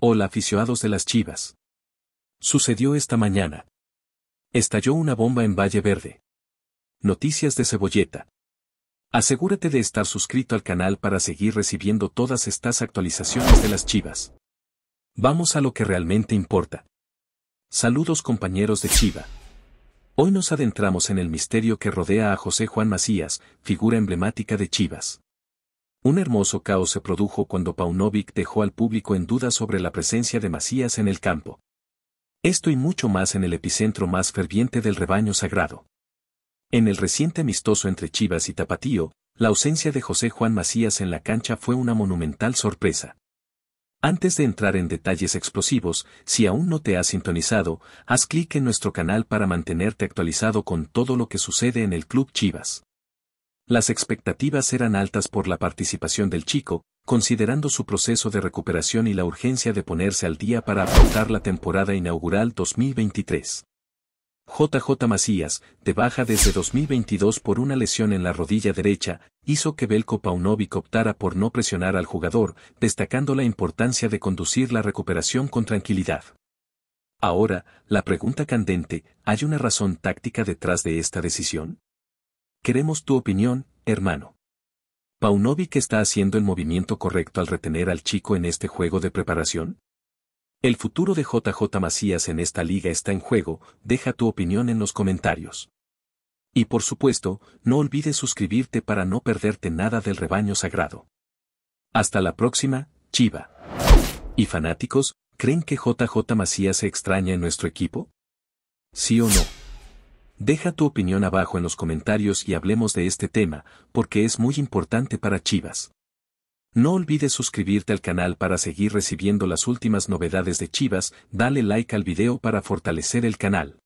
Hola aficionados de las Chivas. Sucedió esta mañana. Estalló una bomba en Valle Verde. Noticias de Cebolleta. Asegúrate de estar suscrito al canal para seguir recibiendo todas estas actualizaciones de las Chivas. Vamos a lo que realmente importa. Saludos compañeros de Chiva. Hoy nos adentramos en el misterio que rodea a José Juan Macías, figura emblemática de Chivas. Un hermoso caos se produjo cuando Paunovic dejó al público en duda sobre la presencia de Macías en el campo. Esto y mucho más en el epicentro más ferviente del rebaño sagrado. En el reciente amistoso entre Chivas y Tapatío, la ausencia de José Juan Macías en la cancha fue una monumental sorpresa. Antes de entrar en detalles explosivos, si aún no te has sintonizado, haz clic en nuestro canal para mantenerte actualizado con todo lo que sucede en el Club Chivas. Las expectativas eran altas por la participación del chico, considerando su proceso de recuperación y la urgencia de ponerse al día para afrontar la temporada inaugural 2023. JJ Macías, de baja desde 2022 por una lesión en la rodilla derecha, hizo que Belko Paunovic optara por no presionar al jugador, destacando la importancia de conducir la recuperación con tranquilidad. Ahora, la pregunta candente, ¿hay una razón táctica detrás de esta decisión? Queremos tu opinión, hermano. ¿Paunovic está haciendo el movimiento correcto al retener al chico en este juego de preparación? El futuro de JJ Macías en esta liga está en juego, deja tu opinión en los comentarios. Y por supuesto, no olvides suscribirte para no perderte nada del rebaño sagrado. Hasta la próxima, Chiva. ¿Y fanáticos, creen que JJ Macías se extraña en nuestro equipo? ¿Sí o no? Deja tu opinión abajo en los comentarios y hablemos de este tema, porque es muy importante para Chivas. No olvides suscribirte al canal para seguir recibiendo las últimas novedades de Chivas, dale like al video para fortalecer el canal.